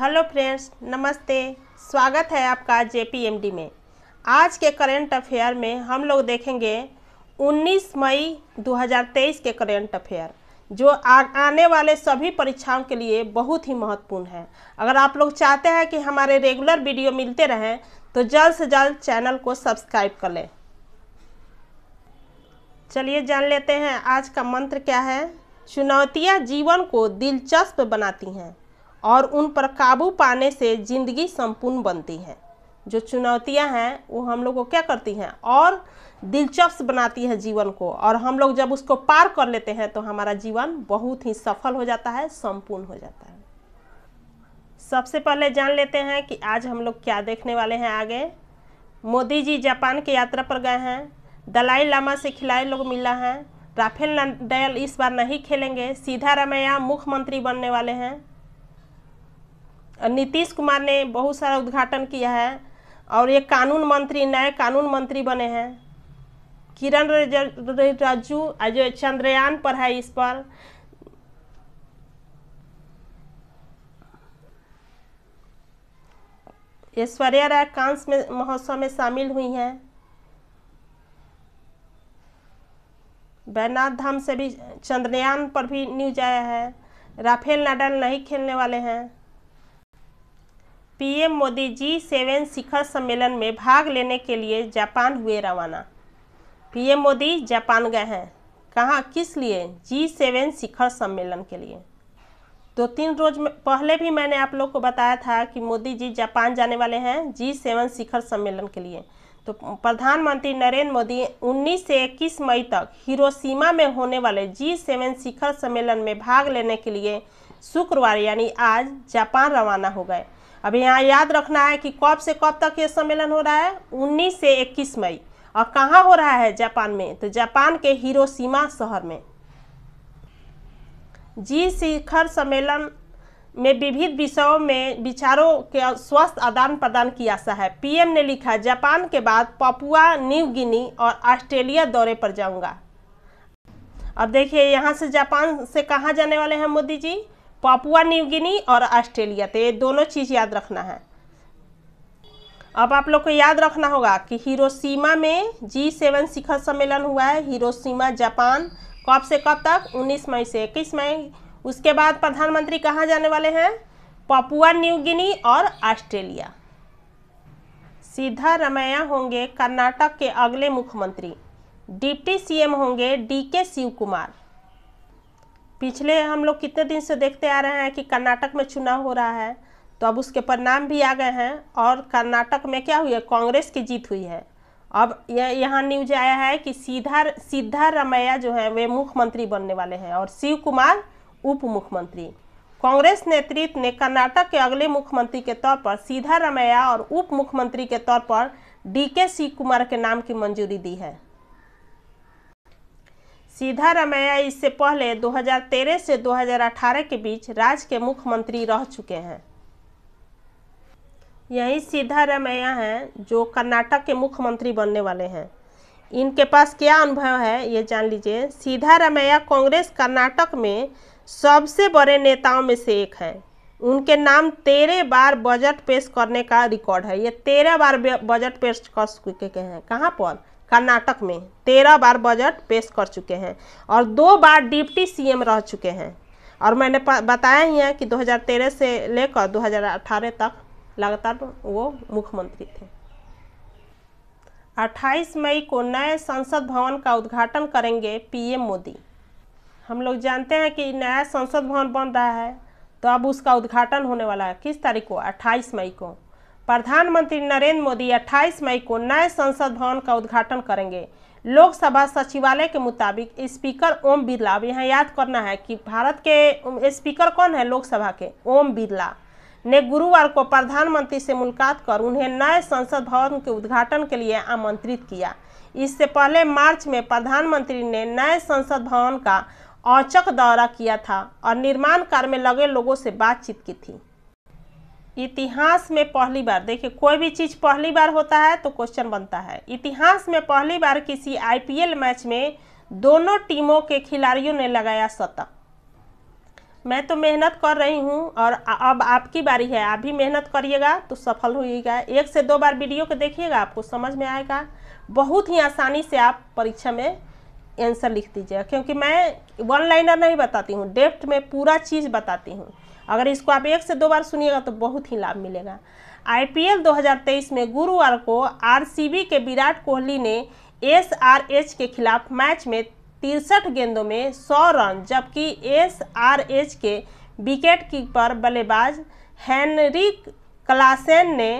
hello friends नमस्ते स्वागत है आपका जे में आज के करेंट अफेयर में हम लोग देखेंगे 19 मई 2023 के करेंट अफेयर जो आ, आने वाले सभी परीक्षाओं के लिए बहुत ही महत्वपूर्ण है अगर आप लोग चाहते हैं कि हमारे रेगुलर वीडियो मिलते रहें तो जल्द से जल्द चैनल को सब्सक्राइब कर लें चलिए जान लेते हैं आज का मंत्र क्या है चुनौतियाँ जीवन को दिलचस्प बनाती हैं और उन पर काबू पाने से ज़िंदगी संपूर्ण बनती है जो चुनौतियां हैं वो हम लोग को क्या करती हैं और दिलचस्प बनाती है जीवन को और हम लोग जब उसको पार कर लेते हैं तो हमारा जीवन बहुत ही सफल हो जाता है संपूर्ण हो जाता है सबसे पहले जान लेते हैं कि आज हम लोग क्या देखने वाले हैं आगे मोदी जी जापान की यात्रा पर गए हैं दलाई लामा से खिलाड़ी लोग मिला है राफेल नडाल इस बार नहीं खेलेंगे सीधा रमैया मुख्यमंत्री बनने वाले हैं नीतीश कुमार ने बहुत सारा उद्घाटन किया है और ये कानून मंत्री नए कानून मंत्री बने हैं किरण राजू आज चंद्रयान पर है इस पर ऐश्वर्या राय कांस में महोत्सव में शामिल हुई हैं बैनाथ धाम से भी चंद्रयान पर भी न्यूज आया है राफेल नडल नहीं खेलने वाले हैं पीएम मोदी जी सेवन शिखर सम्मेलन में भाग लेने के लिए जापान हुए रवाना पीएम मोदी जापान गए हैं कहाँ किस लिए जी सेवन शिखर सम्मेलन के लिए दो तीन रोज में पहले भी मैंने आप लोग को बताया था कि मोदी जी जापान जाने वाले हैं जी सेवन शिखर सम्मेलन के लिए तो प्रधानमंत्री नरेंद्र मोदी 19 से 21 मई तक हिरोशिमा में होने वाले जी सेवन शिखर सम्मेलन में भाग लेने के लिए शुक्रवार यानी आज जापान रवाना हो गए अब यहाँ याद रखना है कि कब से कब तक ये सम्मेलन हो रहा है उन्नीस से इक्कीस मई और कहाँ हो रहा है जापान में तो जापान के हिरोशिमा शहर में जी शिखर सम्मेलन में विविध विषयों में विचारों के स्वस्थ आदान प्रदान की आशा है पीएम ने लिखा जापान के बाद पपुआ न्यू गिनी और ऑस्ट्रेलिया दौरे पर जाऊंगा अब देखिए यहाँ से जापान से कहाँ जाने वाले हैं मोदी जी पापुआ न्यूगिनी और ऑस्ट्रेलिया तो ये दोनों चीज़ याद रखना है अब आप लोग को याद रखना होगा कि हिरोशिमा में जी सेवन शिखर सम्मेलन हुआ है हिरोशिमा जापान कब से कब तक 19 मई से 21 मई उसके बाद प्रधानमंत्री कहाँ जाने वाले हैं पपुआ न्यू गिनी और ऑस्ट्रेलिया सीधा रमैया होंगे कर्नाटक के अगले मुख्यमंत्री डिप्टी सीएम होंगे डी के शिव कुमार पिछले हम लोग कितने दिन से देखते आ रहे हैं कि कर्नाटक में चुनाव हो रहा है तो अब उसके परिणाम भी आ गए हैं और कर्नाटक में क्या हुई है कांग्रेस की जीत हुई है अब यह यहाँ न्यूज आया है कि सीधा सीधा रमैया जो है वे मुख्यमंत्री बनने वाले हैं और शिव कुमार उप मुख्यमंत्री कांग्रेस नेतृत्व ने कर्नाटक के अगले मुख्यमंत्री के तौर पर सीधा रमैया और उप मुख्यमंत्री के तौर पर डी के शिव कुमार के नाम की मंजूरी दी है सीधा रमैया इससे पहले 2013 से 2018 के बीच राज्य के मुख्यमंत्री रह चुके हैं यही सीधा रमैया हैं जो कर्नाटक के मुख्यमंत्री बनने वाले हैं इनके पास क्या अनुभव है ये जान लीजिए सीधा रमैया कांग्रेस कर्नाटक में सबसे बड़े नेताओं में से एक हैं उनके नाम तेरह बार बजट पेश करने का रिकॉर्ड है ये तेरह बार बजट पेश कर चुके हैं कहाँ पर कर्नाटक में तेरह बार बजट पेश कर चुके हैं और दो बार डिप्टी सीएम रह चुके हैं और मैंने बताया ही है कि 2013 से लेकर 2018 तक लगातार वो मुख्यमंत्री थे 28 मई को नए संसद भवन का उद्घाटन करेंगे पीएम मोदी हम लोग जानते हैं कि नया संसद भवन बन रहा है तो अब उसका उद्घाटन होने वाला है किस तारीख को 28 मई को प्रधानमंत्री नरेंद्र मोदी 28 मई को नए संसद भवन का उद्घाटन करेंगे लोकसभा सचिवालय के मुताबिक स्पीकर ओम बिरला अब यहाँ याद करना है कि भारत के स्पीकर कौन है लोकसभा के ओम बिरला ने गुरुवार को प्रधानमंत्री से मुलाकात कर उन्हें नए संसद भवन के उद्घाटन के लिए आमंत्रित किया इससे पहले मार्च में प्रधानमंत्री ने नए संसद भवन का औचक दौरा किया था और निर्माण कार्य में लगे लोगों से बातचीत की थी इतिहास में पहली बार देखिए कोई भी चीज़ पहली बार होता है तो क्वेश्चन बनता है इतिहास में पहली बार किसी आईपीएल मैच में दोनों टीमों के खिलाड़ियों ने लगाया शतक मैं तो मेहनत कर रही हूँ और अब आपकी बारी है आप भी मेहनत करिएगा तो सफल होइएगा एक से दो बार वीडियो को देखिएगा आपको समझ में आएगा बहुत ही आसानी से आप परीक्षा में आंसर लिख दीजिएगा क्योंकि मैं वन लाइनर नहीं बताती हूँ डेप्थ में पूरा चीज़ बताती हूँ अगर इसको आप एक से दो बार सुनिएगा तो बहुत ही लाभ मिलेगा आईपीएल 2023 में गुरुवार को आरसीबी के विराट कोहली ने एसआरएच के खिलाफ मैच में तिरसठ गेंदों में 100 रन जबकि एसआरएच के विकेट कीपर बल्लेबाज हेनरिक क्लासेन ने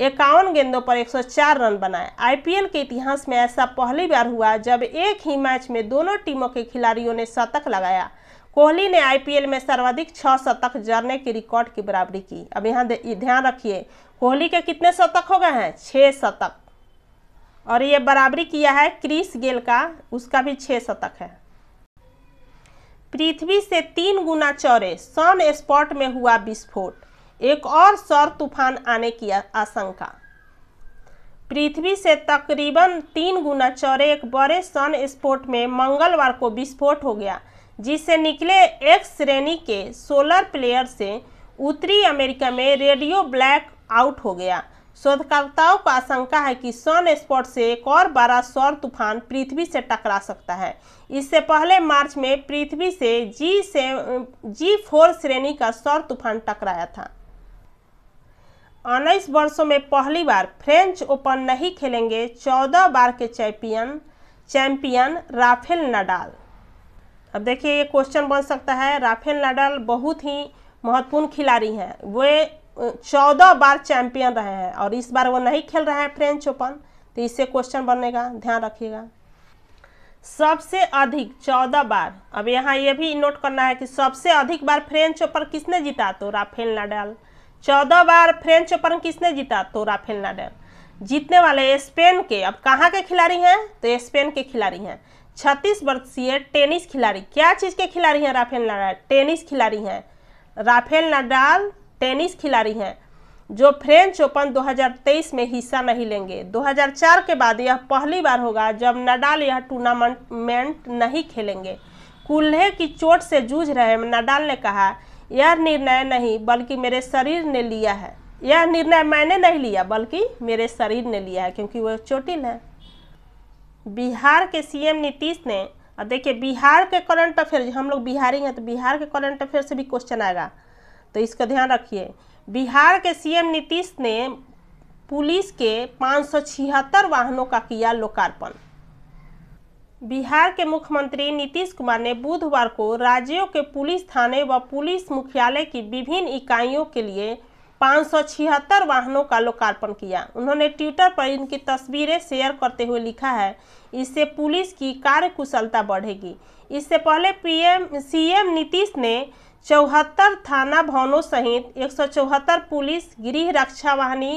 इक्यावन गेंदों पर 104 रन बनाए आईपीएल के इतिहास में ऐसा पहली बार हुआ जब एक ही मैच में दोनों टीमों के खिलाड़ियों ने शतक लगाया कोहली ने आईपीएल में सर्वाधिक छः शतक जड़ने की रिकॉर्ड की बराबरी की अब यहाँ ध्यान रखिए कोहली के कितने शतक हो गए हैं छः शतक और ये बराबरी किया है क्रिस गेल का उसका भी छः शतक है पृथ्वी से तीन गुना चौरे सन स्पॉट में हुआ विस्फोट एक और सौर तूफान आने की आशंका पृथ्वी से तकरीबन तीन गुना चौरे एक बड़े सन स्पॉट में मंगलवार को विस्फोट हो गया जिससे निकले एक श्रेणी के सोलर प्लेयर से उत्तरी अमेरिका में रेडियो ब्लैक आउट हो गया शोधकर्ताओं को आशंका है कि सन स्पॉट से एक और बड़ा सौर तूफान पृथ्वी से टकरा सकता है इससे पहले मार्च में पृथ्वी से जी से जी फोर श्रेणी का सौर तूफान टकराया था उन्नीस वर्षों में पहली बार फ्रेंच ओपन नहीं खेलेंगे चौदह बार के चैंपियन चैंपियन राफेल नडाल अब देखिए ये क्वेश्चन बन सकता है राफेल नडाल बहुत ही महत्वपूर्ण खिलाड़ी हैं वे चौदह बार चैंपियन रहे हैं और इस बार वो नहीं खेल रहे हैं फ्रेंच ओपन तो इससे क्वेश्चन बनेगा ध्यान रखिएगा सबसे अधिक चौदह बार अब यहाँ ये भी नोट करना है कि सबसे अधिक बार फ्रेंच ओपन किसने जीता तो राफेल नाडाल चौदह बार फ्रेंच ओपन किसने जीता तो राफेल नाडाल जीतने वाले स्पेन के अब कहाँ के खिलाड़ी हैं तो स्पेन के खिलाड़ी हैं छत्तीस वर्षीय टेनिस खिलाड़ी क्या चीज़ के खिलाड़ी हैं राफेल नडाल टेनिस खिलाड़ी हैं राफेल नडाल टेनिस खिलाड़ी हैं जो फ्रेंच ओपन 2023 में हिस्सा नहीं लेंगे 2004 के बाद यह पहली बार होगा जब नडाल यह टूर्नामेंट नहीं खेलेंगे कुल्हे की चोट से जूझ रहे नडाल ने कहा यह निर्णय नहीं बल्कि मेरे शरीर ने लिया है यह निर्णय मैंने नहीं लिया बल्कि मेरे शरीर ने लिया है क्योंकि वह चोटिल है बिहार के सीएम नीतीश ने अब देखिए बिहार के करंट अफेयर हम लोग बिहारी हैं तो बिहार के करंट अफेयर से भी क्वेश्चन आएगा तो इसका ध्यान रखिए बिहार के सीएम नीतीश ने पुलिस के पाँच वाहनों का किया लोकार्पण बिहार के मुख्यमंत्री नीतीश कुमार ने बुधवार को राज्यों के पुलिस थाने व पुलिस मुख्यालय की विभिन्न इकाइयों के लिए 576 वाहनों का लोकार्पण किया उन्होंने ट्विटर पर इनकी तस्वीरें शेयर करते हुए लिखा है इससे पुलिस की कार्यकुशलता बढ़ेगी इससे पहले पीएम सीएम नीतीश ने चौहत्तर थाना भवनों सहित एक पुलिस गृह रक्षा वाहनी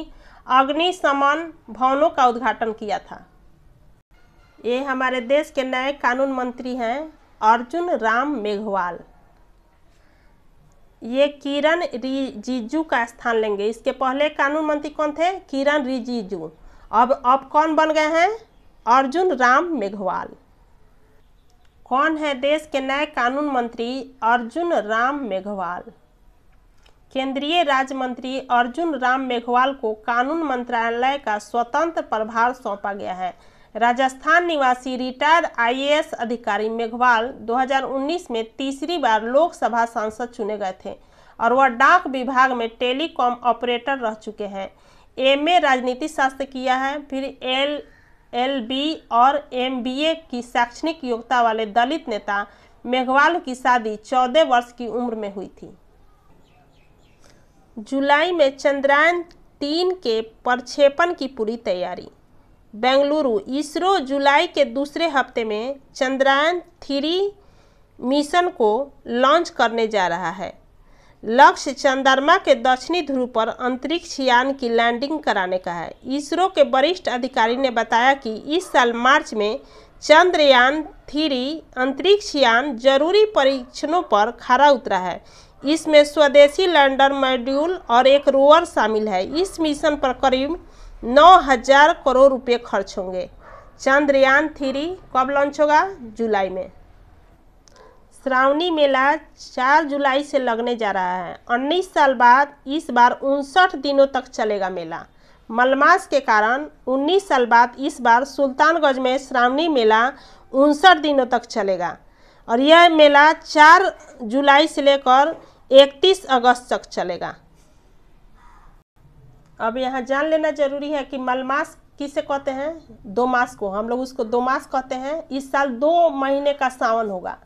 अग्निशमन भवनों का उद्घाटन किया था ये हमारे देश के नए कानून मंत्री हैं अर्जुन राम मेघवाल ये किरण रिजिजू का स्थान लेंगे इसके पहले कानून मंत्री कौन थे किरण रिजिजू अब अब कौन बन गए हैं अर्जुन राम मेघवाल कौन है देश के नए कानून मंत्री अर्जुन राम मेघवाल केंद्रीय राज्य मंत्री अर्जुन राम मेघवाल को कानून मंत्रालय का स्वतंत्र प्रभार सौंपा गया है राजस्थान निवासी रिटायर्ड आईएएस अधिकारी मेघवाल 2019 में तीसरी बार लोकसभा सांसद चुने गए थे और वह डाक विभाग में टेलीकॉम ऑपरेटर रह चुके हैं एम ए राजनीति शास्त्र किया है फिर एल एल बी और एम बी ए की शैक्षणिक योग्यता वाले दलित नेता मेघवाल की शादी चौदह वर्ष की उम्र में हुई थी जुलाई में चंद्रयान तीन के प्रक्षेपण की पूरी तैयारी बेंगलुरु इसरो जुलाई के दूसरे हफ्ते में चंद्रयान थ्री मिशन को लॉन्च करने जा रहा है लक्ष्य चंद्रमा के दक्षिणी ध्रुव पर अंतरिक्ष यान की लैंडिंग कराने का है इसरो के वरिष्ठ अधिकारी ने बताया कि इस साल मार्च में चंद्रयान थ्री अंतरिक्ष यान जरूरी परीक्षणों पर खरा उतरा है इसमें स्वदेशी लैंडर मॉड्यूल और एक रोवर शामिल है इस मिशन पर करीब नौ हजार करोड़ रुपए खर्च होंगे चंद्रयान थ्री कब लॉन्च होगा जुलाई में श्रावणी मेला 4 जुलाई से लगने जा रहा है उन्नीस साल बाद इस बार उनसठ दिनों तक चलेगा मेला मलमास के कारण 19 साल बाद इस बार सुल्तानगंज में श्रावणी मेला उनसठ दिनों तक चलेगा और यह मेला 4 जुलाई से लेकर 31 अगस्त तक चलेगा अब यहाँ जान लेना जरूरी है कि मलमास किसे कहते हैं दो मास को हम लोग उसको दो मास कहते हैं इस साल दो महीने का सावन होगा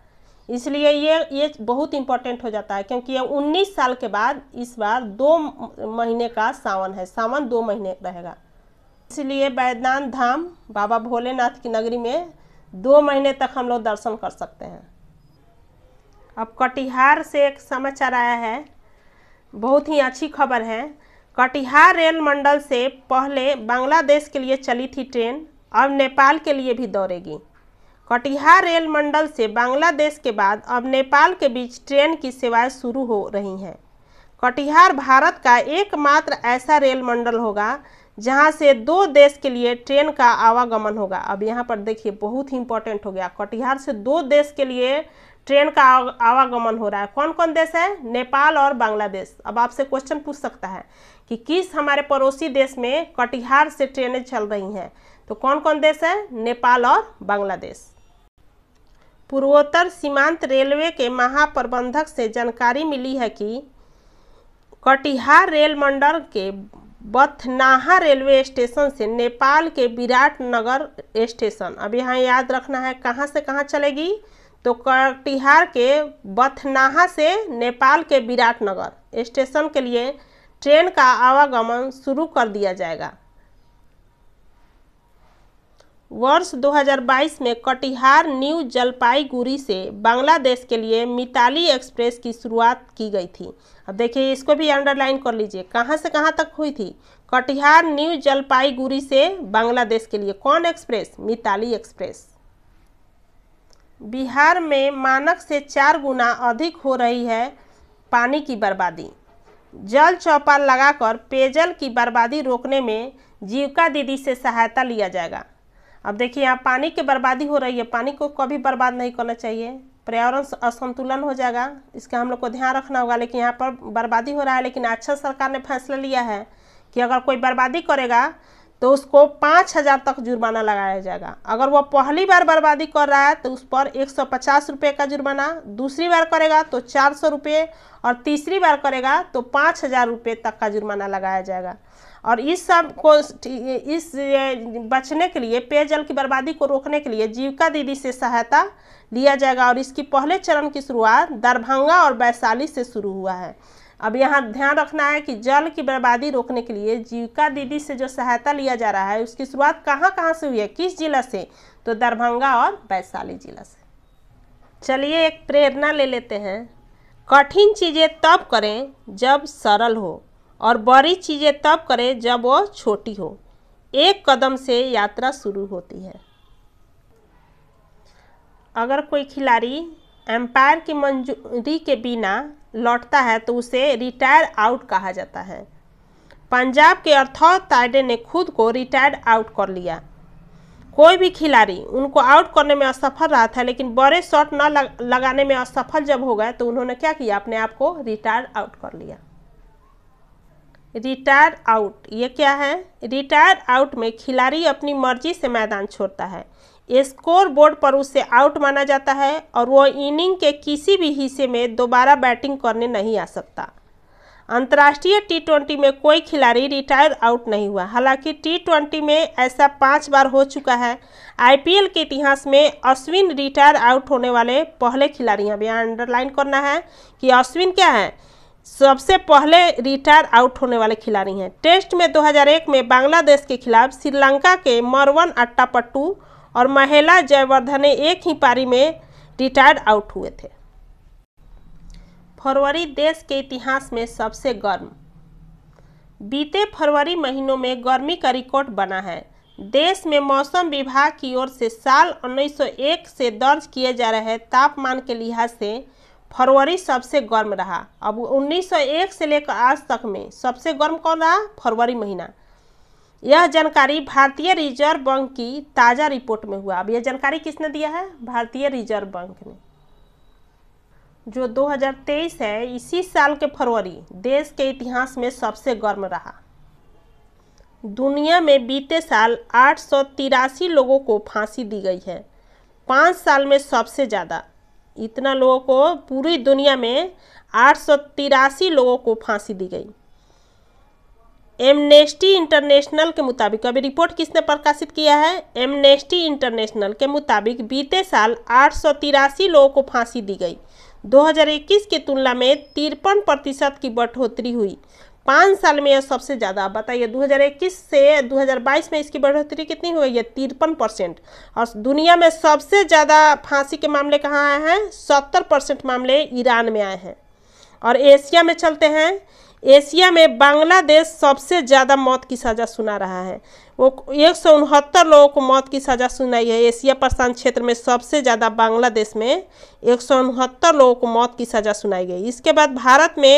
इसलिए ये ये बहुत इम्पोर्टेंट हो जाता है क्योंकि ये 19 साल के बाद इस बार दो महीने का सावन है सावन दो महीने रहेगा इसलिए बैद्यनाथ धाम बाबा भोलेनाथ की नगरी में दो महीने तक हम लोग दर्शन कर सकते हैं अब कटिहार से एक समाचार आया है बहुत ही अच्छी खबर है कटिहार रेल मंडल से पहले बांग्लादेश के लिए चली थी ट्रेन अब नेपाल के लिए भी दौड़ेगी कटिहार रेल मंडल से बांग्लादेश के बाद अब नेपाल के बीच ट्रेन की सेवाएं शुरू हो रही हैं कटिहार भारत का एकमात्र ऐसा रेल मंडल होगा जहां से दो देश के लिए ट्रेन का आवागमन होगा अब यहां पर देखिए बहुत ही इंपॉर्टेंट हो गया कटिहार से दो देश के लिए ट्रेन का आवागमन हो रहा है कौन कौन देश है नेपाल और बांग्लादेश अब आपसे क्वेश्चन पूछ सकता है कि किस हमारे पड़ोसी देश में कटिहार से ट्रेनें चल रही हैं तो कौन कौन देश है नेपाल और बांग्लादेश पूर्वोत्तर सीमांत रेलवे के महाप्रबंधक से जानकारी मिली है कि कटिहार रेल मंडल के बथनाहा रेलवे स्टेशन से नेपाल के विराट नगर स्टेशन अब यहाँ याद रखना है कहाँ से कहाँ चलेगी तो कटिहार के बथनाहा से नेपाल के विराटनगर स्टेशन के लिए ट्रेन का आवागमन शुरू कर दिया जाएगा वर्ष 2022 में कटिहार न्यू जलपाईगुड़ी से बांग्लादेश के लिए मिताली एक्सप्रेस की शुरुआत की गई थी अब देखिए इसको भी अंडरलाइन कर लीजिए कहाँ से कहाँ तक हुई थी कटिहार न्यू जलपाईगुड़ी से बांग्लादेश के लिए कौन एक्सप्रेस मिताली एक्सप्रेस बिहार में मानक से चार गुना अधिक हो रही है पानी की बर्बादी जल चौपाल लगाकर पेयजल की बर्बादी रोकने में जीविका दीदी से सहायता लिया जाएगा अब देखिए यहाँ पानी की बर्बादी हो रही है पानी को कभी बर्बाद नहीं करना चाहिए पर्यावरण असंतुलन हो जाएगा इसका हम लोग को ध्यान रखना होगा लेकिन यहाँ पर बर्बादी हो रहा है लेकिन अच्छा सरकार ने फैसला लिया है कि अगर कोई बर्बादी करेगा तो उसको पाँच हज़ार तक जुर्माना लगाया जाएगा अगर वह पहली बार बर्बादी कर रहा है तो उस पर एक सौ पचास रुपये का जुर्माना दूसरी बार करेगा तो चार सौ रुपये और तीसरी बार करेगा तो पाँच हज़ार रुपये तक का जुर्माना लगाया जाएगा और इस सब को इस बचने के लिए पेयजल की बर्बादी को रोकने के लिए जीविका दीदी से सहायता लिया जाएगा और इसकी पहले चरण की शुरुआत दरभंगा और वैशाली से शुरू हुआ है अब यहाँ ध्यान रखना है कि जल की बर्बादी रोकने के लिए जीविका दीदी से जो सहायता लिया जा रहा है उसकी शुरुआत कहाँ कहाँ से हुई है किस जिला से तो दरभंगा और वैशाली जिला से चलिए एक प्रेरणा ले लेते हैं कठिन चीज़ें तब करें जब सरल हो और बड़ी चीज़ें तब करें जब वो छोटी हो एक कदम से यात्रा शुरू होती है अगर कोई खिलाड़ी एम्पायर की मंजूरी के बिना लौटता है तो उसे रिटायर आउट कहा जाता है पंजाब के अर्थौ ताइडे ने खुद को रिटायर्ड आउट कर लिया कोई भी खिलाड़ी उनको आउट करने में असफल रहा था लेकिन बड़े शॉट न लगाने में असफल जब हो गए तो उन्होंने क्या किया अपने आप को रिटायर आउट कर लिया रिटायर आउट ये क्या है रिटायर आउट में खिलाड़ी अपनी मर्जी से मैदान छोड़ता है स्कोर बोर्ड पर उसे आउट माना जाता है और वह इनिंग के किसी भी हिस्से में दोबारा बैटिंग करने नहीं आ सकता अंतर्राष्ट्रीय टी ट्वेंटी में कोई खिलाड़ी रिटायर आउट नहीं हुआ हालांकि टी ट्वेंटी में ऐसा पाँच बार हो चुका है आईपीएल के इतिहास में अश्विन रिटायर आउट होने वाले पहले खिलाड़ी हैं यहाँ अंडरलाइन करना है कि अश्विन क्या है सबसे पहले रिटायर आउट होने वाले खिलाड़ी हैं टेस्ट में 2001 में बांग्लादेश के खिलाफ श्रीलंका के मरवन अट्टापट्टू और महिला जयवर्धन एक ही पारी में रिटायर्ड आउट हुए थे फरवरी देश के इतिहास में सबसे गर्म बीते फरवरी महीनों में गर्मी का रिकॉर्ड बना है देश में मौसम विभाग की ओर से साल 1901 से दर्ज किए जा रहे तापमान के लिहाज से फरवरी सबसे गर्म रहा अब 1901 से लेकर आज तक में सबसे गर्म कौन रहा फरवरी महीना यह जानकारी भारतीय रिजर्व बैंक की ताज़ा रिपोर्ट में हुआ अब यह जानकारी किसने दिया है भारतीय रिजर्व बैंक ने जो 2023 है इसी साल के फरवरी देश के इतिहास में सबसे गर्म रहा दुनिया में बीते साल आठ लोगों को फांसी दी गई है पाँच साल में सबसे ज़्यादा इतना लोगों को पूरी दुनिया में आठ लोगों को फांसी दी गई एमनेस्टी इंटरनेशनल के मुताबिक अभी रिपोर्ट किसने प्रकाशित किया है एमनेस्टी इंटरनेशनल के मुताबिक बीते साल आठ लोगों को फांसी दी गई 2021 की तुलना में तिरपन प्रतिशत की बढ़ोतरी हुई पाँच साल में यह सबसे ज़्यादा बताइए 2021 से 2022 में इसकी बढ़ोतरी कितनी हुई है तिरपन परसेंट और दुनिया में सबसे ज़्यादा फांसी के मामले कहाँ आए हैं सत्तर परसेंट मामले ईरान में आए हैं और एशिया में चलते हैं एशिया में बांग्लादेश सबसे ज़्यादा मौत की सज़ा सुना रहा है वो एक सौ उनहत्तर लोगों को मौत की सज़ा सुनाई है एशिया प्रशांत क्षेत्र में सबसे ज़्यादा बांग्लादेश में एक सौ उनहत्तर लोगों को मौत की सज़ा सुनाई गई इसके बाद भारत में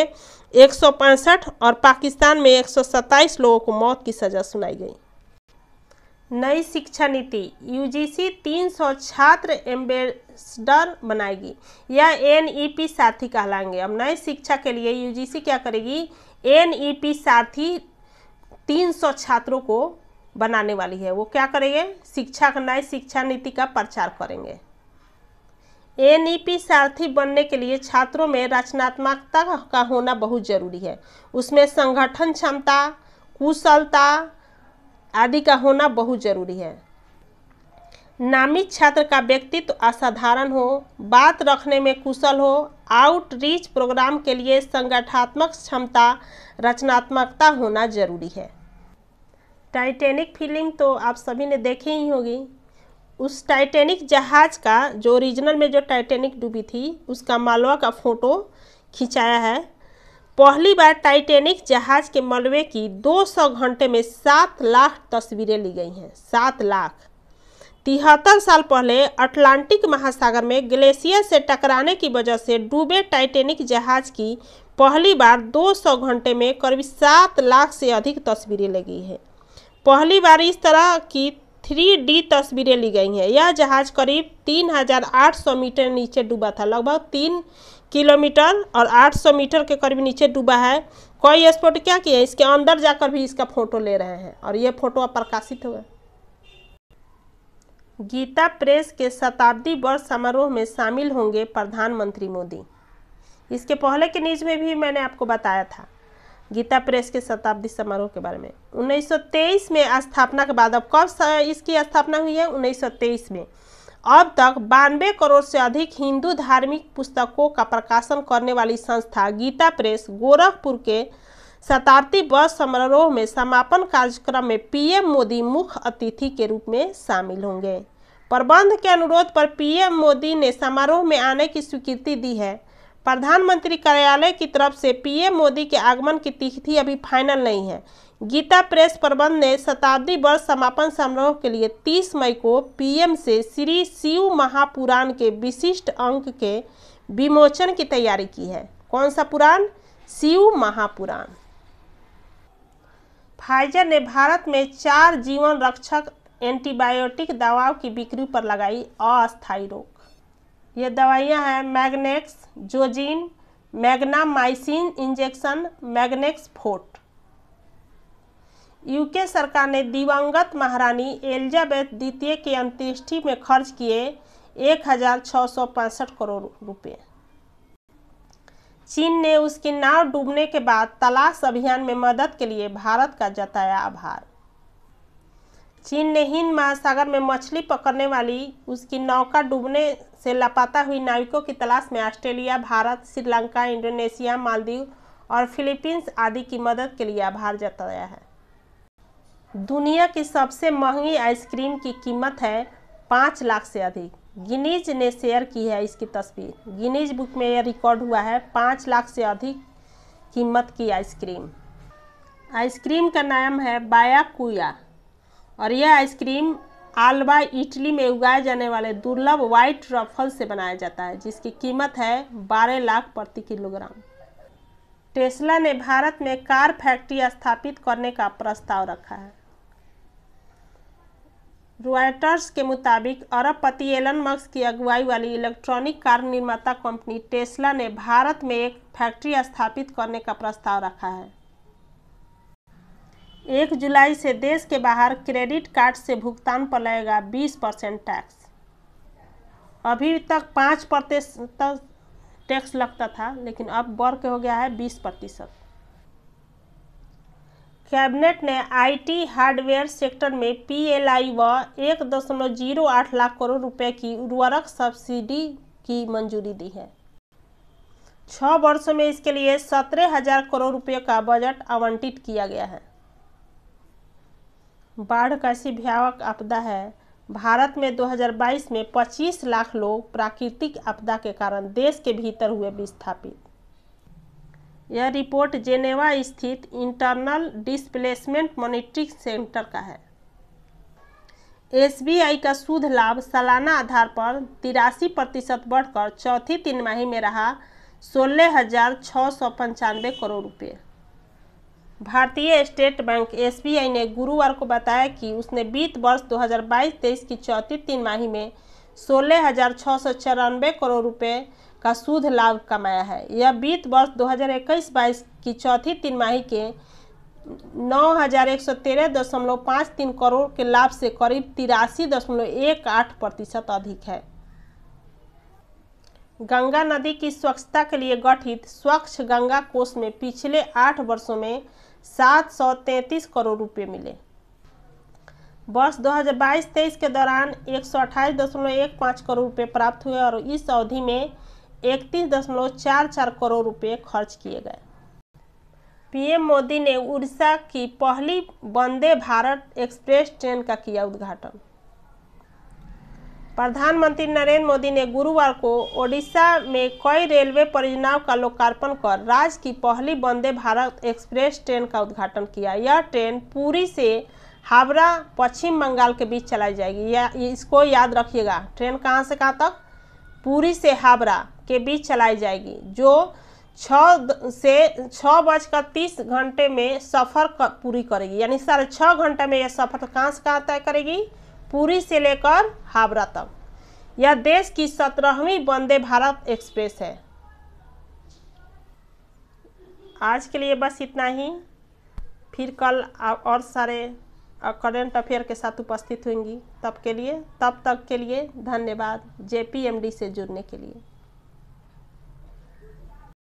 एक सौ पैंसठ और पाकिस्तान में एक सौ सत्ताईस लोगों को मौत की सज़ा सुनाई गई नई शिक्षा नीति यूजीसी 300 छात्र एम्बेसडर बनाएगी यह एनईपी e साथी कहलाएंगे अब नई शिक्षा के लिए यूजीसी क्या करेगी एनईपी e साथी 300 छात्रों को बनाने वाली है वो क्या करेंगे शिक्षा का नई शिक्षा नीति का प्रचार करेंगे एनईपी e सारथी बनने के लिए छात्रों में रचनात्मकता का होना बहुत जरूरी है उसमें संगठन क्षमता कुशलता आदि का होना बहुत जरूरी है नामित छात्र का व्यक्तित्व तो असाधारण हो बात रखने में कुशल हो आउटरीच प्रोग्राम के लिए संगठनात्मक क्षमता रचनात्मकता होना जरूरी है टाइटैनिक फीलिंग तो आप सभी ने देखी ही होगी उस टाइटैनिक जहाज़ का जो ओरिजिनल में जो टाइटैनिक डूबी थी उसका मालवा का फ़ोटो खिंचाया है पहली बार टाइटेनिक जहाज के मलबे की 200 घंटे में सात लाख तस्वीरें ली गई हैं सात लाख तिहत्तर साल पहले अटलांटिक महासागर में ग्लेशियर से टकराने की वजह से डूबे टाइटेनिक जहाज की पहली बार 200 घंटे में करीब सात लाख से अधिक तस्वीरें लगी हैं पहली बार इस तरह की थ्री डी तस्वीरें ली गई हैं यह जहाज़ करीब 3,800 मीटर नीचे डूबा था लगभग तीन किलोमीटर और 800 मीटर के करीब नीचे डूबा है कई स्पॉट क्या किए इसके अंदर जाकर भी इसका फोटो ले रहे हैं और ये फोटो अब प्रकाशित हुआ गीता प्रेस के शताब्दी वर्ष समारोह में शामिल होंगे प्रधानमंत्री मोदी इसके पहले के न्यूज में भी मैंने आपको बताया था गीता प्रेस के शताब्दी समारोह के बारे में 1923 में स्थापना के बाद अब कब इसकी स्थापना हुई है 1923 में अब तक बानवे करोड़ से अधिक हिंदू धार्मिक पुस्तकों का प्रकाशन करने वाली संस्था गीता प्रेस गोरखपुर के शताब्दी वर्ष समारोह में समापन कार्यक्रम में पीएम मोदी मुख्य अतिथि के रूप में शामिल होंगे प्रबंध के अनुरोध पर पीएम मोदी ने समारोह में आने की स्वीकृति दी है प्रधानमंत्री कार्यालय की तरफ से पीएम मोदी के आगमन की तिथि अभी फाइनल नहीं है गीता प्रेस प्रबंध ने शताब्दी वर्ष समापन समारोह के लिए 30 मई को पीएम से श्री शिव महापुराण के विशिष्ट अंक के विमोचन की तैयारी की है कौन सा पुराण शिव महापुराण फाइजर ने भारत में चार जीवन रक्षक एंटीबायोटिक दवाओं की बिक्री पर लगाई अस्थायी रोक ये दवाइयाँ हैं मैग्नेक्स जोजिन Magnamycin injection Magnex forte UK सरकार ने दिवंगत महारानी एलिजाबेथ द्वितीय की अंत्येष्टि में खर्च किए एक करोड़ रुपये चीन ने उसकी नाव डूबने के बाद तलाश अभियान में मदद के लिए भारत का जताया आभार चीन ने हिंद महासागर में मछली पकड़ने वाली उसकी नौका डूबने से लापता हुई नाविकों की तलाश में ऑस्ट्रेलिया भारत श्रीलंका इंडोनेशिया मालदीव और फिलीपींस आदि की मदद के लिए आभार जताया है दुनिया की सबसे महंगी आइसक्रीम की कीमत है पाँच लाख से अधिक गिनीज ने शेयर की है इसकी तस्वीर गिनीज बुक में यह रिकॉर्ड हुआ है पाँच लाख से अधिक कीमत की आइसक्रीम आइसक्रीम का नाम है बाया कुया और यह आइसक्रीम आलवा इटली में उगाए जाने वाले दुर्लभ वाइट रफल से बनाया जाता है जिसकी कीमत है बारह लाख प्रति किलोग्राम टेस्ला ने भारत में कार फैक्ट्री स्थापित करने का प्रस्ताव रखा है रॉयटर्स के मुताबिक अरबपति एलन मक्स की अगुवाई वाली इलेक्ट्रॉनिक कार निर्माता कंपनी टेस्ला ने भारत में एक फैक्ट्री स्थापित करने का प्रस्ताव रखा है एक जुलाई से देश के बाहर क्रेडिट कार्ड से भुगतान पर लगेगा 20 परसेंट टैक्स अभी तक पाँच प्रतिशत टैक्स लगता था लेकिन अब बढ़ के हो गया है बीस प्रतिशत कैबिनेट ने आईटी हार्डवेयर सेक्टर में पीएलआई व एक दशमलव जीरो आठ लाख करोड़ रुपए की उर्वरक सब्सिडी की मंजूरी दी है छः वर्षों में इसके लिए सत्रह हजार करोड़ रुपये का बजट आवंटित किया गया है बाढ़ कैसी भयावक आपदा है भारत में 2022 में 25 लाख लोग प्राकृतिक आपदा के कारण देश के भीतर हुए विस्थापित यह रिपोर्ट जेनेवा स्थित इंटरनल डिस्प्लेसमेंट मॉनिटरिंग सेंटर का है एसबीआई का शुद्ध लाभ सालाना आधार पर तिरासी प्रतिशत बढ़कर चौथी तिमाही में रहा सोलह हजार सौ पंचानवे करोड़ रुपये भारतीय स्टेट बैंक एसबीआई ने गुरुवार को बताया कि उसने वित्त वर्ष 2022-23 की चौथी तिमाही में सोलह हजार सौ करोड़ रुपये का शुद्ध लाभ कमाया है यह वित्त वर्ष 2021-22 की चौथी तिमाही के नौ हज़ार एक सौ तेरह दशमलव पाँच तीन करोड़ के लाभ से करीब तिरासी दशमलव एक आठ प्रतिशत अधिक है गंगा नदी की स्वच्छता के लिए गठित स्वच्छ गंगा कोष में पिछले आठ वर्षों में सात सौ तैंतीस करोड़ रुपये मिले वर्ष 2022-23 के दौरान एक सौ अट्ठाईस दशमलव एक पाँच करोड़ रुपये प्राप्त हुए और इस अवधि में इकतीस दशमलव चार चार करोड़ रुपए खर्च किए गए पीएम मोदी ने उड़ीसा की पहली वंदे भारत एक्सप्रेस ट्रेन का किया उद्घाटन प्रधानमंत्री नरेंद्र मोदी ने गुरुवार को ओडिशा में कई रेलवे परियोजनाओं का लोकार्पण कर राज्य की पहली वंदे भारत एक्सप्रेस ट्रेन का उद्घाटन किया यह ट्रेन पूरी से हावड़ा पश्चिम बंगाल के बीच चलाई जाएगी या इसको याद रखिएगा ट्रेन कहाँ से कहाँ तक पूरी से हावड़ा के बीच चलाई जाएगी जो छः से छः बजकर तीस घंटे में सफ़र पूरी करेगी यानी साढ़े छः घंटे में यह सफ़र कहाँ से कहाँ तय करेगी पूरी से लेकर हावड़ा तक यह देश की सत्रहवीं वंदे भारत एक्सप्रेस है आज के लिए बस इतना ही फिर कल और सारे करेंट अफेयर के साथ उपस्थित होंगी तब के लिए तब तक के लिए धन्यवाद जेपीएमडी से जुड़ने के लिए